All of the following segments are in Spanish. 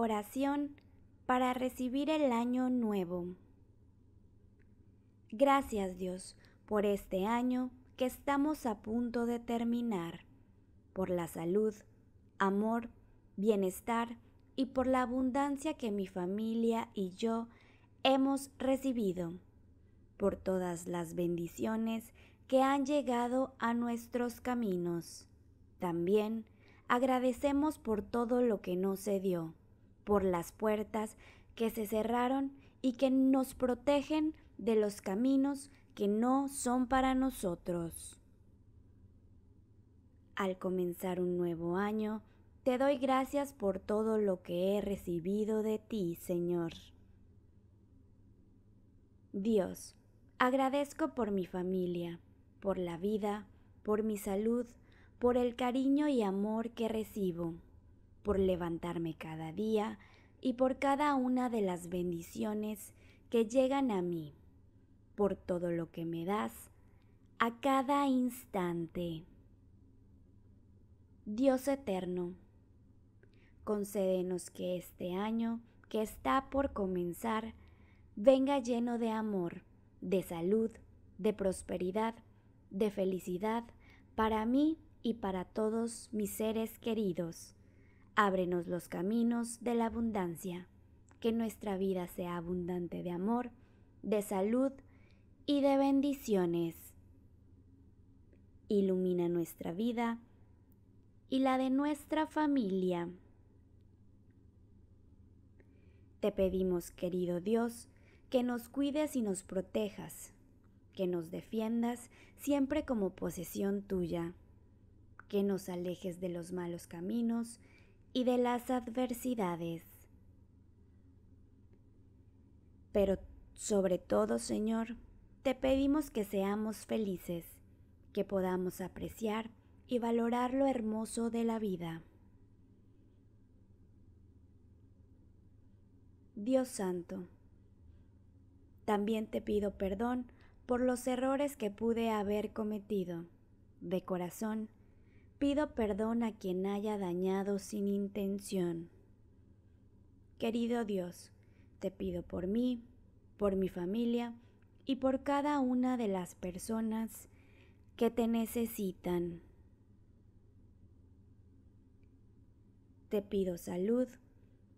Oración para recibir el año nuevo. Gracias Dios por este año que estamos a punto de terminar, por la salud, amor, bienestar y por la abundancia que mi familia y yo hemos recibido, por todas las bendiciones que han llegado a nuestros caminos. También agradecemos por todo lo que nos se dio por las puertas que se cerraron y que nos protegen de los caminos que no son para nosotros. Al comenzar un nuevo año, te doy gracias por todo lo que he recibido de ti, Señor. Dios, agradezco por mi familia, por la vida, por mi salud, por el cariño y amor que recibo por levantarme cada día y por cada una de las bendiciones que llegan a mí, por todo lo que me das a cada instante. Dios eterno, concédenos que este año que está por comenzar venga lleno de amor, de salud, de prosperidad, de felicidad para mí y para todos mis seres queridos. Ábrenos los caminos de la abundancia, que nuestra vida sea abundante de amor, de salud y de bendiciones. Ilumina nuestra vida y la de nuestra familia. Te pedimos, querido Dios, que nos cuides y nos protejas, que nos defiendas siempre como posesión tuya, que nos alejes de los malos caminos, y de las adversidades. Pero sobre todo, Señor, te pedimos que seamos felices, que podamos apreciar y valorar lo hermoso de la vida. Dios Santo, también te pido perdón por los errores que pude haber cometido. De corazón, Pido perdón a quien haya dañado sin intención. Querido Dios, te pido por mí, por mi familia y por cada una de las personas que te necesitan. Te pido salud,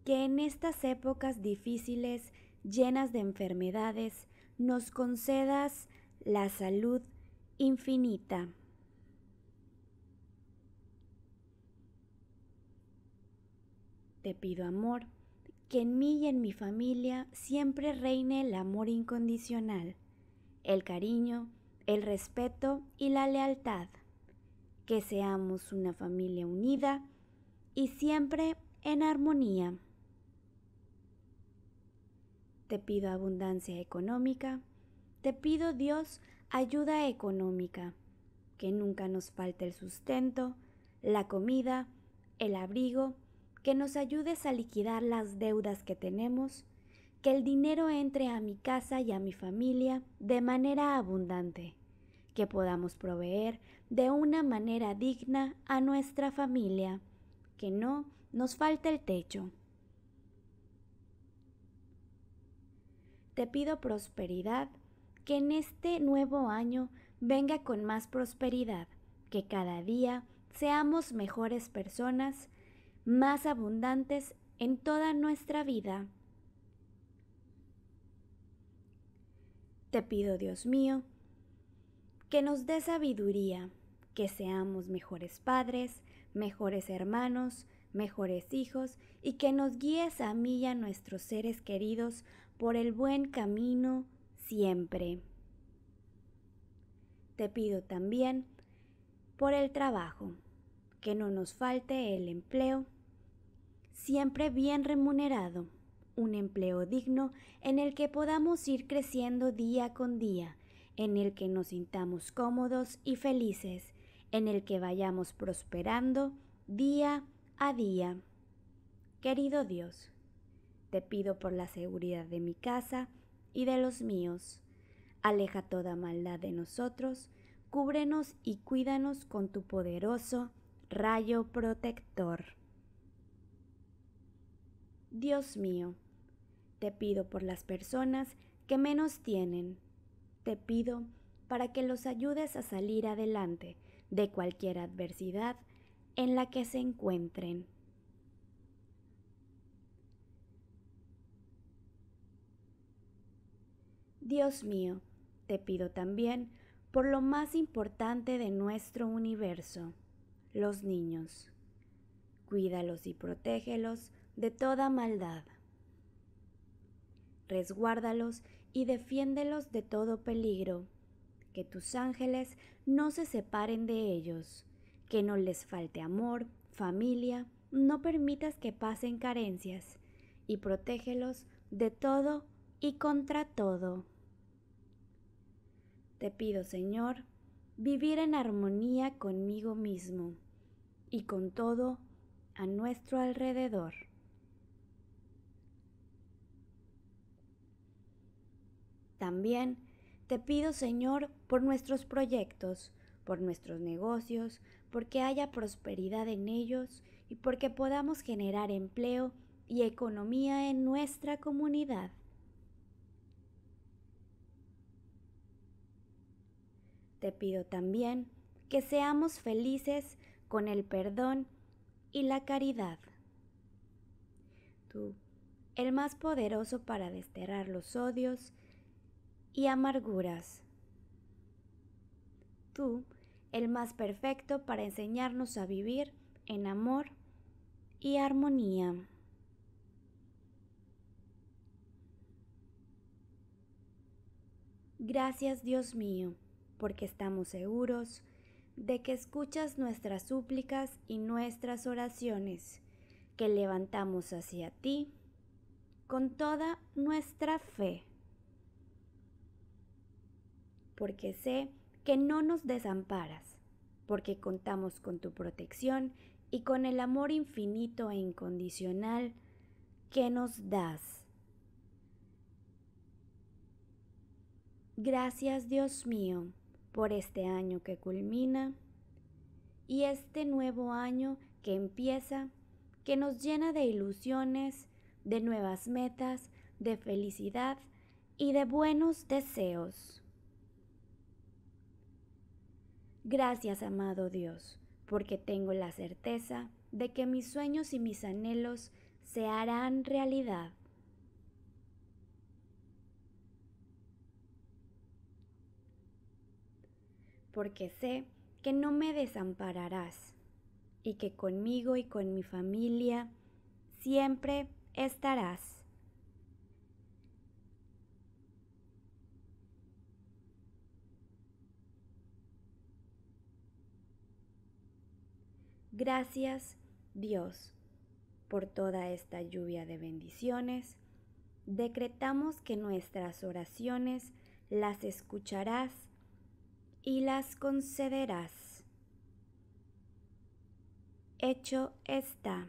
que en estas épocas difíciles, llenas de enfermedades, nos concedas la salud infinita. te pido amor, que en mí y en mi familia siempre reine el amor incondicional, el cariño, el respeto y la lealtad, que seamos una familia unida y siempre en armonía. Te pido abundancia económica, te pido Dios ayuda económica, que nunca nos falte el sustento, la comida, el abrigo que nos ayudes a liquidar las deudas que tenemos, que el dinero entre a mi casa y a mi familia de manera abundante, que podamos proveer de una manera digna a nuestra familia, que no nos falte el techo. Te pido prosperidad, que en este nuevo año venga con más prosperidad, que cada día seamos mejores personas, más abundantes en toda nuestra vida. Te pido, Dios mío, que nos dé sabiduría, que seamos mejores padres, mejores hermanos, mejores hijos y que nos guíes a mí y a nuestros seres queridos por el buen camino siempre. Te pido también por el trabajo, que no nos falte el empleo siempre bien remunerado, un empleo digno en el que podamos ir creciendo día con día, en el que nos sintamos cómodos y felices, en el que vayamos prosperando día a día. Querido Dios, te pido por la seguridad de mi casa y de los míos. Aleja toda maldad de nosotros, cúbrenos y cuídanos con tu poderoso rayo protector. Dios mío, te pido por las personas que menos tienen. Te pido para que los ayudes a salir adelante de cualquier adversidad en la que se encuentren. Dios mío, te pido también por lo más importante de nuestro universo, los niños. Cuídalos y protégelos de toda maldad. Resguárdalos y defiéndelos de todo peligro. Que tus ángeles no se separen de ellos. Que no les falte amor, familia, no permitas que pasen carencias. Y protégelos de todo y contra todo. Te pido, Señor, vivir en armonía conmigo mismo y con todo a nuestro alrededor. También te pido, Señor, por nuestros proyectos, por nuestros negocios, porque haya prosperidad en ellos y porque podamos generar empleo y economía en nuestra comunidad. Te pido también que seamos felices con el perdón y la caridad. Tú, el más poderoso para desterrar los odios y amarguras. Tú, el más perfecto para enseñarnos a vivir en amor y armonía. Gracias Dios mío, porque estamos seguros de que escuchas nuestras súplicas y nuestras oraciones que levantamos hacia ti con toda nuestra fe. Porque sé que no nos desamparas, porque contamos con tu protección y con el amor infinito e incondicional que nos das. Gracias Dios mío por este año que culmina y este nuevo año que empieza, que nos llena de ilusiones, de nuevas metas, de felicidad y de buenos deseos. Gracias, amado Dios, porque tengo la certeza de que mis sueños y mis anhelos se harán realidad. porque sé que no me desampararás y que conmigo y con mi familia siempre estarás. Gracias Dios por toda esta lluvia de bendiciones. Decretamos que nuestras oraciones las escucharás y las concederás. Hecho está.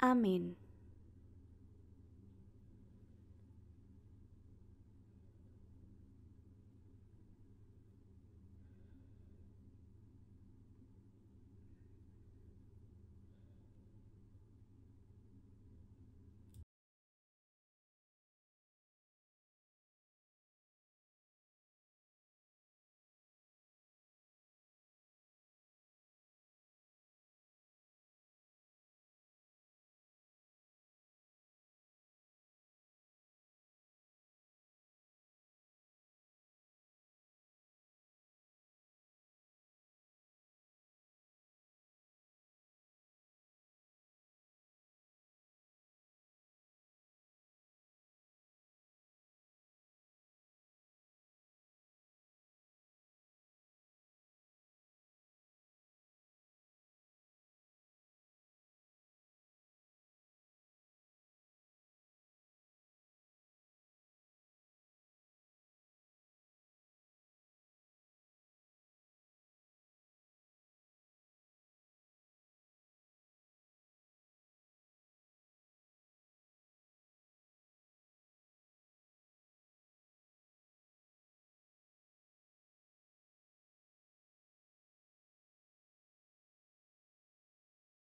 Amén.